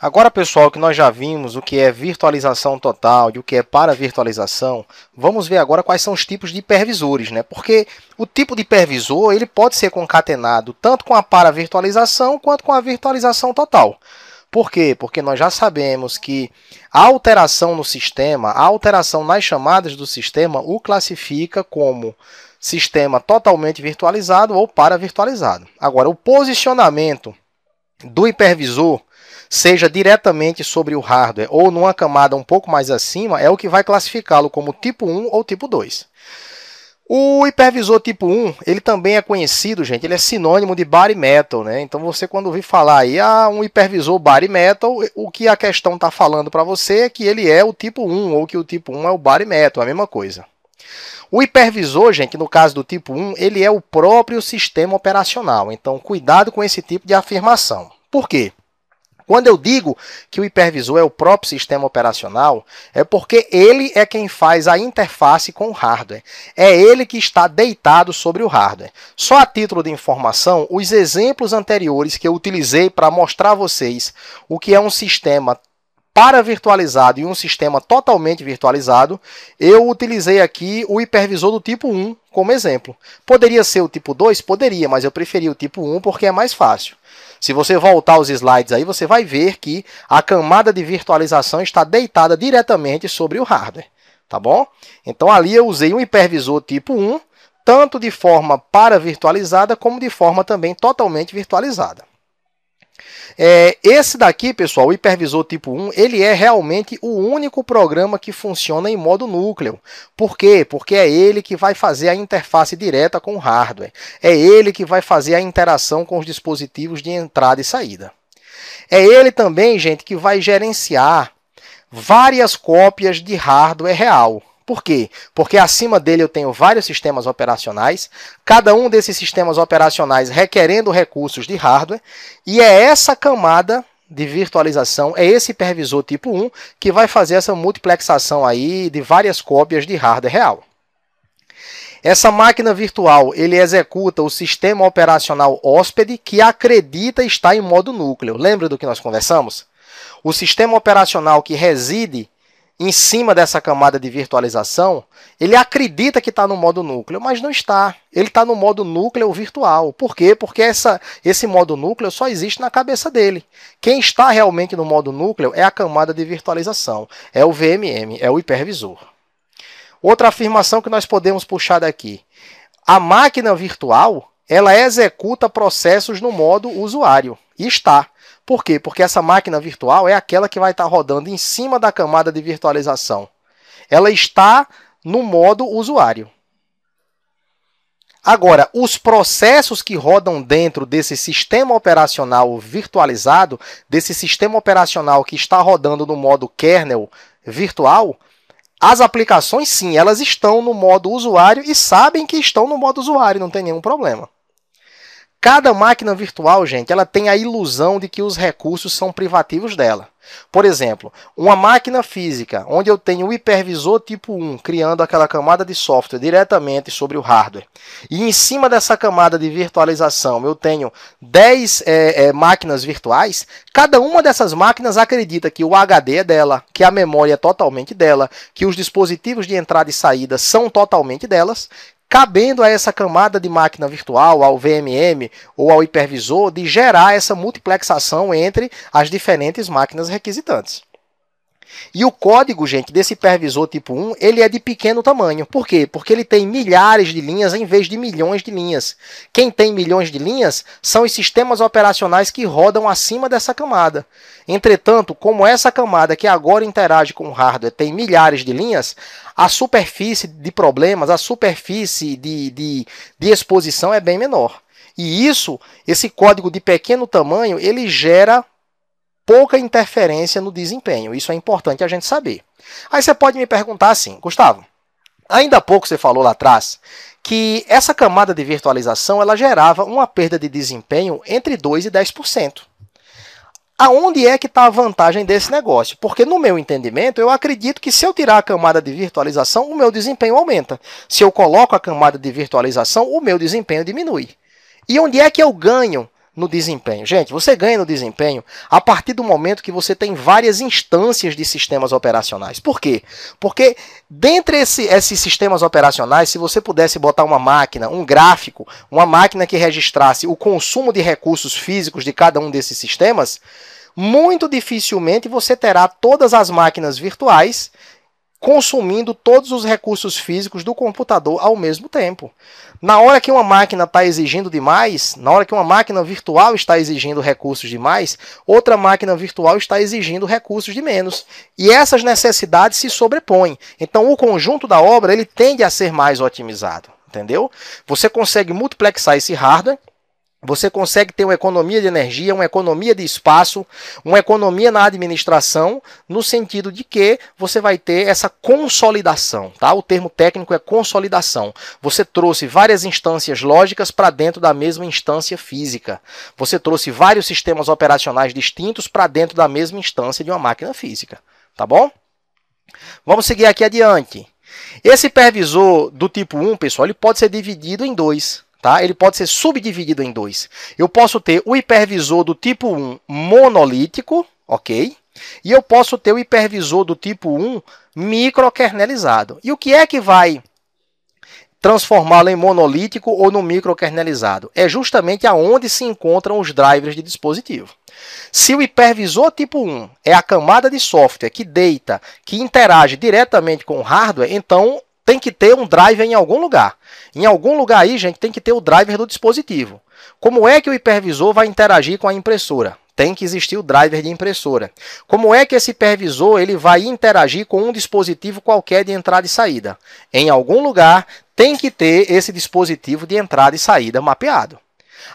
Agora, pessoal, que nós já vimos o que é virtualização total e o que é para virtualização, vamos ver agora quais são os tipos de hipervisores, né? Porque o tipo de hipervisor ele pode ser concatenado tanto com a para virtualização quanto com a virtualização total. Por quê? Porque nós já sabemos que a alteração no sistema, a alteração nas chamadas do sistema, o classifica como sistema totalmente virtualizado ou para virtualizado. Agora, o posicionamento do hipervisor seja diretamente sobre o hardware ou numa camada um pouco mais acima, é o que vai classificá-lo como tipo 1 ou tipo 2. O hipervisor tipo 1, ele também é conhecido, gente, ele é sinônimo de body metal, né? Então você quando ouvir falar aí, ah, um hipervisor body metal, o que a questão está falando para você é que ele é o tipo 1 ou que o tipo 1 é o body metal, a mesma coisa. O hipervisor, gente, no caso do tipo 1, ele é o próprio sistema operacional. Então cuidado com esse tipo de afirmação. Por quê? Quando eu digo que o hipervisor é o próprio sistema operacional, é porque ele é quem faz a interface com o hardware. É ele que está deitado sobre o hardware. Só a título de informação, os exemplos anteriores que eu utilizei para mostrar a vocês o que é um sistema para virtualizado e um sistema totalmente virtualizado, eu utilizei aqui o hipervisor do tipo 1 como exemplo. Poderia ser o tipo 2? Poderia, mas eu preferi o tipo 1 porque é mais fácil. Se você voltar aos slides aí, você vai ver que a camada de virtualização está deitada diretamente sobre o hardware, tá bom? Então ali eu usei um hipervisor tipo 1, tanto de forma para virtualizada como de forma também totalmente virtualizada. É, esse daqui, pessoal, o hipervisor tipo 1, ele é realmente o único programa que funciona em modo núcleo. Por quê? Porque é ele que vai fazer a interface direta com o hardware. É ele que vai fazer a interação com os dispositivos de entrada e saída. É ele também, gente, que vai gerenciar várias cópias de hardware real. Por quê? Porque acima dele eu tenho vários sistemas operacionais, cada um desses sistemas operacionais requerendo recursos de hardware, e é essa camada de virtualização, é esse hipervisor tipo 1 que vai fazer essa multiplexação aí de várias cópias de hardware real. Essa máquina virtual ele executa o sistema operacional hóspede que acredita estar em modo núcleo. Lembra do que nós conversamos? O sistema operacional que reside em cima dessa camada de virtualização, ele acredita que está no modo núcleo, mas não está. Ele está no modo núcleo virtual. Por quê? Porque essa, esse modo núcleo só existe na cabeça dele. Quem está realmente no modo núcleo é a camada de virtualização, é o VMM, é o hipervisor. Outra afirmação que nós podemos puxar daqui: a máquina virtual ela executa processos no modo usuário. E está. Por quê? Porque essa máquina virtual é aquela que vai estar rodando em cima da camada de virtualização. Ela está no modo usuário. Agora, os processos que rodam dentro desse sistema operacional virtualizado, desse sistema operacional que está rodando no modo kernel virtual, as aplicações sim, elas estão no modo usuário e sabem que estão no modo usuário, não tem nenhum problema. Cada máquina virtual, gente, ela tem a ilusão de que os recursos são privativos dela. Por exemplo, uma máquina física, onde eu tenho o hipervisor tipo 1 criando aquela camada de software diretamente sobre o hardware, e em cima dessa camada de virtualização eu tenho 10 é, é, máquinas virtuais, cada uma dessas máquinas acredita que o HD é dela, que a memória é totalmente dela, que os dispositivos de entrada e saída são totalmente delas, cabendo a essa camada de máquina virtual, ao VMM ou ao hipervisor, de gerar essa multiplexação entre as diferentes máquinas requisitantes. E o código, gente, desse hipervisor tipo 1, ele é de pequeno tamanho. Por quê? Porque ele tem milhares de linhas em vez de milhões de linhas. Quem tem milhões de linhas são os sistemas operacionais que rodam acima dessa camada. Entretanto, como essa camada que agora interage com o hardware tem milhares de linhas, a superfície de problemas, a superfície de, de, de exposição é bem menor. E isso, esse código de pequeno tamanho, ele gera pouca interferência no desempenho. Isso é importante a gente saber. Aí você pode me perguntar assim, Gustavo, ainda há pouco você falou lá atrás que essa camada de virtualização ela gerava uma perda de desempenho entre 2 e 10%. Aonde é que está a vantagem desse negócio? Porque, no meu entendimento, eu acredito que se eu tirar a camada de virtualização, o meu desempenho aumenta. Se eu coloco a camada de virtualização, o meu desempenho diminui. E onde é que eu ganho no desempenho. Gente, você ganha no desempenho a partir do momento que você tem várias instâncias de sistemas operacionais. Por quê? Porque dentre esse, esses sistemas operacionais, se você pudesse botar uma máquina, um gráfico, uma máquina que registrasse o consumo de recursos físicos de cada um desses sistemas, muito dificilmente você terá todas as máquinas virtuais consumindo todos os recursos físicos do computador ao mesmo tempo. Na hora que uma máquina está exigindo demais, na hora que uma máquina virtual está exigindo recursos demais, outra máquina virtual está exigindo recursos de menos. E essas necessidades se sobrepõem. Então, o conjunto da obra ele tende a ser mais otimizado entendeu? Você consegue multiplexar esse hardware você consegue ter uma economia de energia, uma economia de espaço, uma economia na administração, no sentido de que você vai ter essa consolidação, tá? O termo técnico é consolidação. Você trouxe várias instâncias lógicas para dentro da mesma instância física. Você trouxe vários sistemas operacionais distintos para dentro da mesma instância de uma máquina física, tá bom? Vamos seguir aqui adiante. Esse supervisor do tipo 1, pessoal, ele pode ser dividido em dois. Tá? Ele pode ser subdividido em dois. Eu posso ter o hipervisor do tipo 1 monolítico, ok? E eu posso ter o hipervisor do tipo 1 microkernelizado. E o que é que vai transformá-lo em monolítico ou no microkernelizado? É justamente aonde se encontram os drivers de dispositivo. Se o hipervisor tipo 1 é a camada de software que deita, que interage diretamente com o hardware, então tem que ter um driver em algum lugar. Em algum lugar aí, gente, tem que ter o driver do dispositivo. Como é que o hipervisor vai interagir com a impressora? Tem que existir o driver de impressora. Como é que esse hipervisor ele vai interagir com um dispositivo qualquer de entrada e saída? Em algum lugar tem que ter esse dispositivo de entrada e saída mapeado.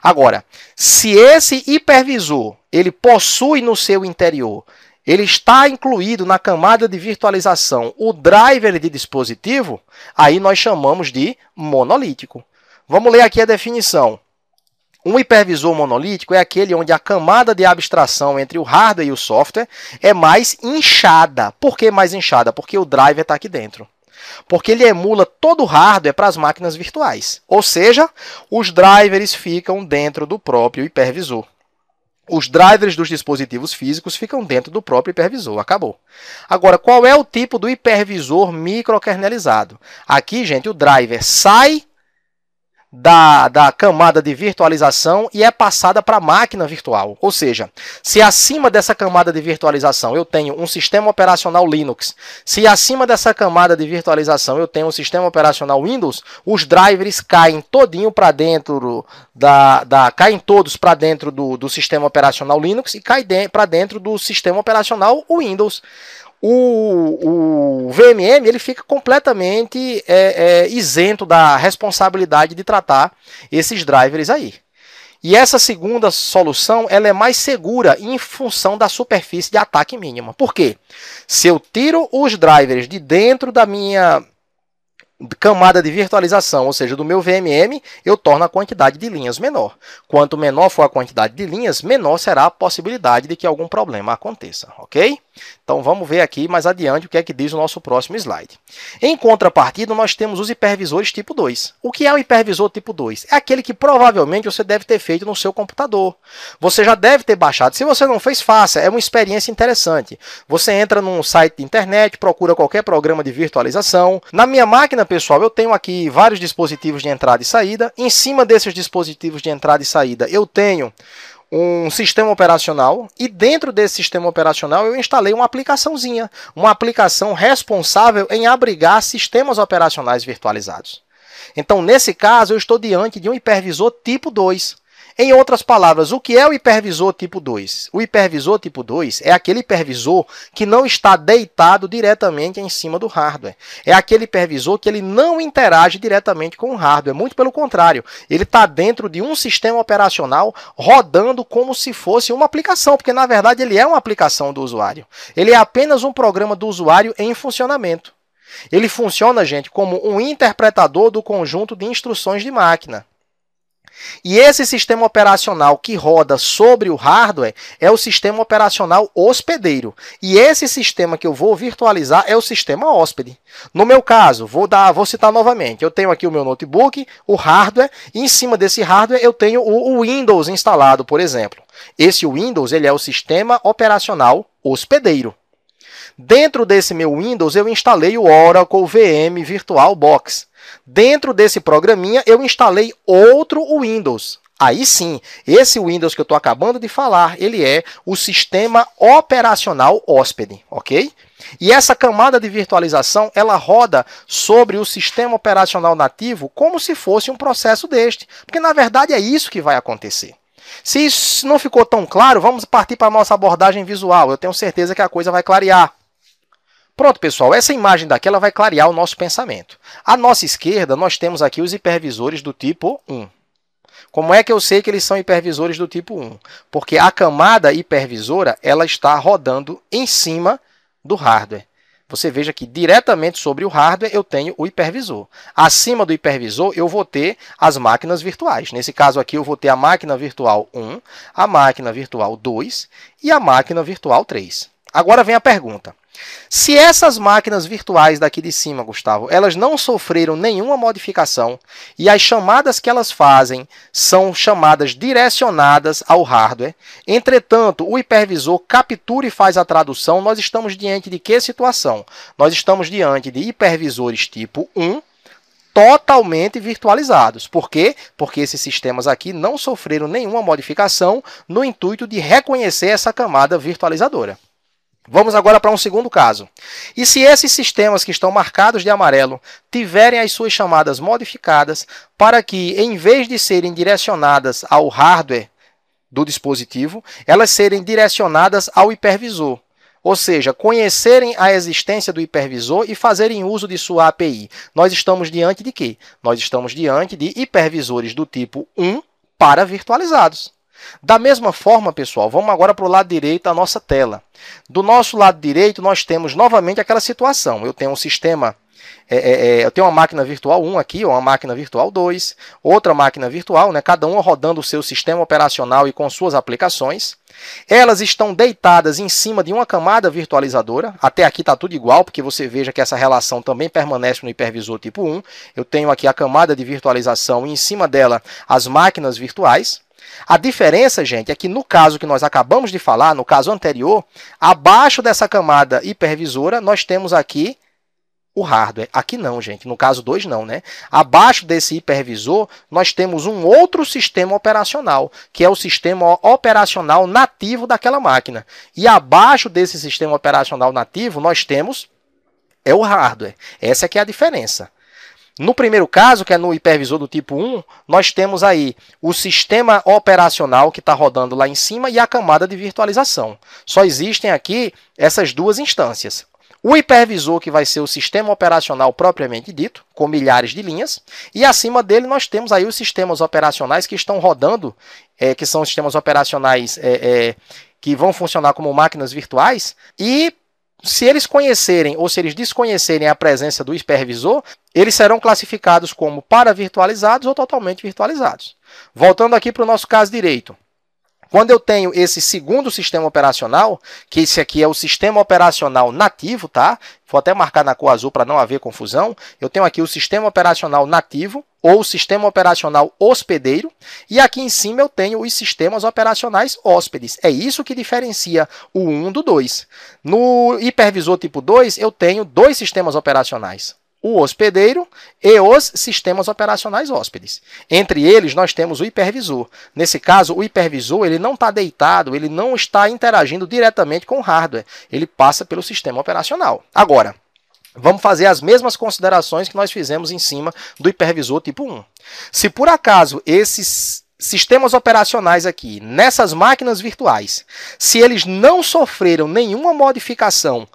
Agora, se esse hipervisor ele possui no seu interior ele está incluído na camada de virtualização o driver de dispositivo, aí nós chamamos de monolítico. Vamos ler aqui a definição. Um hipervisor monolítico é aquele onde a camada de abstração entre o hardware e o software é mais inchada. Por que mais inchada? Porque o driver está aqui dentro. Porque ele emula todo o hardware para as máquinas virtuais. Ou seja, os drivers ficam dentro do próprio hipervisor. Os drivers dos dispositivos físicos ficam dentro do próprio hipervisor, acabou. Agora, qual é o tipo do hipervisor microkernelizado? Aqui, gente, o driver sai da, da camada de virtualização e é passada para a máquina virtual. Ou seja, se acima dessa camada de virtualização eu tenho um sistema operacional Linux, se acima dessa camada de virtualização eu tenho um sistema operacional Windows, os drivers caem todinho para dentro da, da caem todos para dentro do, do sistema operacional Linux e caem de, para dentro do sistema operacional Windows o, o VMM ele fica completamente é, é, isento da responsabilidade de tratar esses drivers aí. E essa segunda solução ela é mais segura em função da superfície de ataque mínima. Por quê? Se eu tiro os drivers de dentro da minha camada de virtualização, ou seja, do meu VMM, eu torno a quantidade de linhas menor. Quanto menor for a quantidade de linhas, menor será a possibilidade de que algum problema aconteça, ok? Então vamos ver aqui mais adiante o que é que diz o nosso próximo slide. Em contrapartida, nós temos os hipervisores tipo 2. O que é o hipervisor tipo 2? É aquele que provavelmente você deve ter feito no seu computador. Você já deve ter baixado. Se você não fez, faça. É uma experiência interessante. Você entra num site de internet, procura qualquer programa de virtualização. Na minha máquina, pessoal, eu tenho aqui vários dispositivos de entrada e saída. Em cima desses dispositivos de entrada e saída, eu tenho um sistema operacional e dentro desse sistema operacional eu instalei uma aplicaçãozinha, uma aplicação responsável em abrigar sistemas operacionais virtualizados. Então, nesse caso, eu estou diante de um hipervisor tipo 2, em outras palavras, o que é o hipervisor tipo 2? O hipervisor tipo 2 é aquele hipervisor que não está deitado diretamente em cima do hardware. É aquele hipervisor que ele não interage diretamente com o hardware. Muito pelo contrário, ele está dentro de um sistema operacional rodando como se fosse uma aplicação, porque na verdade ele é uma aplicação do usuário. Ele é apenas um programa do usuário em funcionamento. Ele funciona, gente, como um interpretador do conjunto de instruções de máquina. E esse sistema operacional que roda sobre o hardware é o sistema operacional hospedeiro. E esse sistema que eu vou virtualizar é o sistema hóspede. No meu caso, vou dar, vou citar novamente. Eu tenho aqui o meu notebook, o hardware, e em cima desse hardware eu tenho o Windows instalado, por exemplo. Esse Windows, ele é o sistema operacional hospedeiro. Dentro desse meu Windows, eu instalei o Oracle VM VirtualBox. Dentro desse programinha, eu instalei outro Windows. Aí sim, esse Windows que eu estou acabando de falar, ele é o sistema operacional hóspede, ok? E essa camada de virtualização, ela roda sobre o sistema operacional nativo como se fosse um processo deste, porque na verdade é isso que vai acontecer. Se isso não ficou tão claro, vamos partir para a nossa abordagem visual. Eu tenho certeza que a coisa vai clarear. Pronto, pessoal, essa imagem daqui vai clarear o nosso pensamento. À nossa esquerda, nós temos aqui os hipervisores do tipo 1. Como é que eu sei que eles são hipervisores do tipo 1? Porque a camada hipervisora ela está rodando em cima do hardware. Você veja que diretamente sobre o hardware eu tenho o hipervisor. Acima do hipervisor eu vou ter as máquinas virtuais. Nesse caso aqui eu vou ter a máquina virtual 1, a máquina virtual 2 e a máquina virtual 3. Agora vem a pergunta. Se essas máquinas virtuais daqui de cima, Gustavo, elas não sofreram nenhuma modificação e as chamadas que elas fazem são chamadas direcionadas ao hardware, entretanto, o hipervisor captura e faz a tradução, nós estamos diante de que situação? Nós estamos diante de hipervisores tipo 1, totalmente virtualizados. Por quê? Porque esses sistemas aqui não sofreram nenhuma modificação no intuito de reconhecer essa camada virtualizadora. Vamos agora para um segundo caso. E se esses sistemas que estão marcados de amarelo tiverem as suas chamadas modificadas para que, em vez de serem direcionadas ao hardware do dispositivo, elas serem direcionadas ao hipervisor, ou seja, conhecerem a existência do hipervisor e fazerem uso de sua API. Nós estamos diante de quê? Nós estamos diante de hipervisores do tipo 1 para virtualizados. Da mesma forma, pessoal, vamos agora para o lado direito da nossa tela. Do nosso lado direito, nós temos novamente aquela situação. Eu tenho um sistema é, é, é, eu tenho uma máquina virtual 1 aqui, uma máquina virtual 2, outra máquina virtual, né, cada uma rodando o seu sistema operacional e com suas aplicações. Elas estão deitadas em cima de uma camada virtualizadora. Até aqui está tudo igual, porque você veja que essa relação também permanece no hipervisor tipo 1. Eu tenho aqui a camada de virtualização e em cima dela as máquinas virtuais. A diferença, gente, é que no caso que nós acabamos de falar, no caso anterior, abaixo dessa camada hipervisora, nós temos aqui o hardware. Aqui não, gente. No caso 2, não, né? Abaixo desse hipervisor, nós temos um outro sistema operacional, que é o sistema operacional nativo daquela máquina. E abaixo desse sistema operacional nativo, nós temos é o hardware. Essa é que é a diferença. No primeiro caso, que é no hipervisor do tipo 1, nós temos aí o sistema operacional que está rodando lá em cima e a camada de virtualização. Só existem aqui essas duas instâncias. O hipervisor, que vai ser o sistema operacional propriamente dito, com milhares de linhas, e acima dele nós temos aí os sistemas operacionais que estão rodando, é, que são sistemas operacionais é, é, que vão funcionar como máquinas virtuais, e se eles conhecerem ou se eles desconhecerem a presença do hipervisor, eles serão classificados como para virtualizados ou totalmente virtualizados. Voltando aqui para o nosso caso direito. Quando eu tenho esse segundo sistema operacional, que esse aqui é o sistema operacional nativo, tá? Vou até marcar na cor azul para não haver confusão. Eu tenho aqui o sistema operacional nativo, ou sistema operacional hospedeiro, e aqui em cima eu tenho os sistemas operacionais hóspedes. É isso que diferencia o 1 do 2. No hipervisor tipo 2, eu tenho dois sistemas operacionais, o hospedeiro e os sistemas operacionais hóspedes. Entre eles, nós temos o hipervisor. Nesse caso, o hipervisor ele não está deitado, ele não está interagindo diretamente com o hardware. Ele passa pelo sistema operacional. Agora, vamos fazer as mesmas considerações que nós fizemos em cima do hipervisor tipo 1. Se por acaso esses sistemas operacionais aqui, nessas máquinas virtuais, se eles não sofreram nenhuma modificação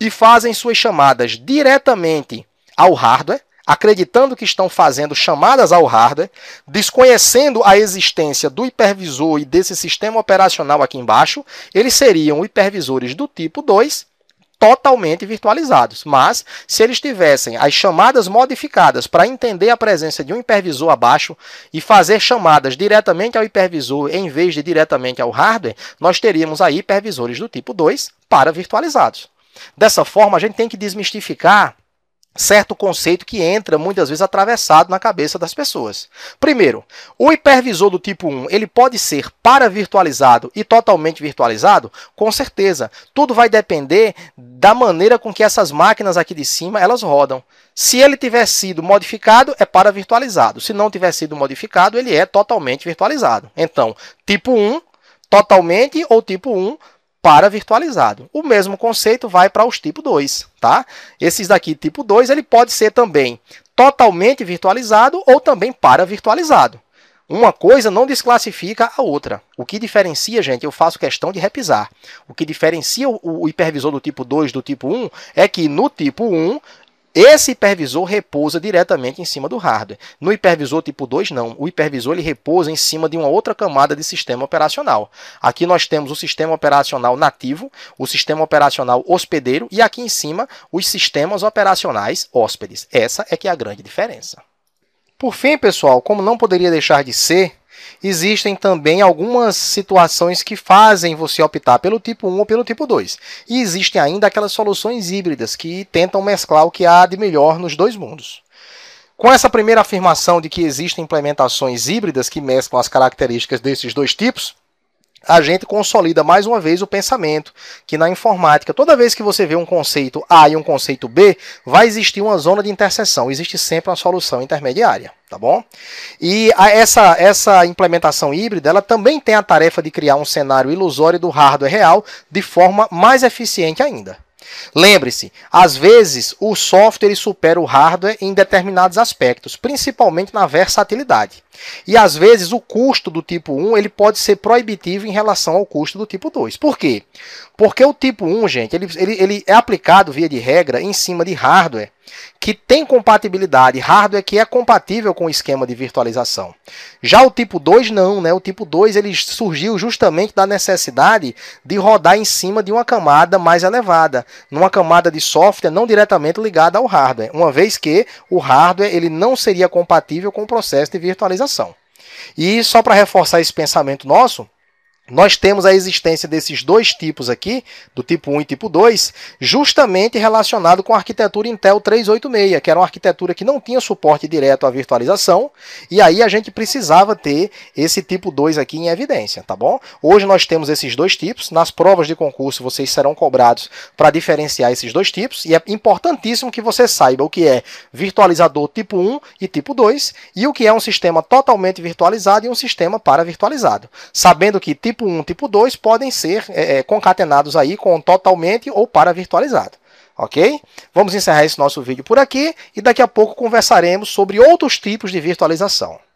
e fazem suas chamadas diretamente ao hardware, acreditando que estão fazendo chamadas ao hardware, desconhecendo a existência do hipervisor e desse sistema operacional aqui embaixo, eles seriam hipervisores do tipo 2 totalmente virtualizados. Mas, se eles tivessem as chamadas modificadas para entender a presença de um hipervisor abaixo e fazer chamadas diretamente ao hipervisor em vez de diretamente ao hardware, nós teríamos aí hipervisores do tipo 2 para virtualizados. Dessa forma, a gente tem que desmistificar certo conceito que entra muitas vezes atravessado na cabeça das pessoas. Primeiro, o hipervisor do tipo 1, ele pode ser para virtualizado e totalmente virtualizado? Com certeza. Tudo vai depender da maneira com que essas máquinas aqui de cima elas rodam. Se ele tiver sido modificado, é para virtualizado. Se não tiver sido modificado, ele é totalmente virtualizado. Então, tipo 1, totalmente ou tipo 1, para virtualizado. O mesmo conceito vai para os tipo 2, tá? Esses daqui tipo 2, ele pode ser também totalmente virtualizado ou também para virtualizado. Uma coisa não desclassifica a outra. O que diferencia, gente, eu faço questão de repisar. O que diferencia o, o hipervisor do tipo 2 do tipo 1 é que no tipo 1 esse hipervisor repousa diretamente em cima do hardware. No hipervisor tipo 2, não. O hipervisor ele repousa em cima de uma outra camada de sistema operacional. Aqui nós temos o sistema operacional nativo, o sistema operacional hospedeiro e aqui em cima os sistemas operacionais hóspedes. Essa é que é a grande diferença. Por fim, pessoal, como não poderia deixar de ser, Existem também algumas situações que fazem você optar pelo tipo 1 ou pelo tipo 2. E existem ainda aquelas soluções híbridas que tentam mesclar o que há de melhor nos dois mundos. Com essa primeira afirmação de que existem implementações híbridas que mesclam as características desses dois tipos, a gente consolida mais uma vez o pensamento que na informática, toda vez que você vê um conceito A e um conceito B, vai existir uma zona de interseção, existe sempre uma solução intermediária, tá bom? E essa, essa implementação híbrida, ela também tem a tarefa de criar um cenário ilusório do hardware real de forma mais eficiente ainda. Lembre-se, às vezes o software supera o hardware em determinados aspectos, principalmente na versatilidade. E às vezes o custo do tipo 1 ele pode ser proibitivo em relação ao custo do tipo 2. Por quê? Porque o tipo 1, gente, ele, ele, ele é aplicado via de regra em cima de hardware que tem compatibilidade, hardware que é compatível com o esquema de virtualização. Já o tipo 2 não, né? O tipo 2 ele surgiu justamente da necessidade de rodar em cima de uma camada mais elevada, numa camada de software não diretamente ligada ao hardware, uma vez que o hardware ele não seria compatível com o processo de virtualização. E só para reforçar esse pensamento nosso, nós temos a existência desses dois tipos aqui, do tipo 1 e tipo 2, justamente relacionado com a arquitetura Intel 386, que era uma arquitetura que não tinha suporte direto à virtualização, e aí a gente precisava ter esse tipo 2 aqui em evidência, tá bom? Hoje nós temos esses dois tipos, nas provas de concurso vocês serão cobrados para diferenciar esses dois tipos, e é importantíssimo que você saiba o que é virtualizador tipo 1 e tipo 2, e o que é um sistema totalmente virtualizado e um sistema para virtualizado. Sabendo que tipo tipo 1, tipo 2 podem ser é, é, concatenados aí com totalmente ou para virtualizado. Ok? Vamos encerrar esse nosso vídeo por aqui e daqui a pouco conversaremos sobre outros tipos de virtualização.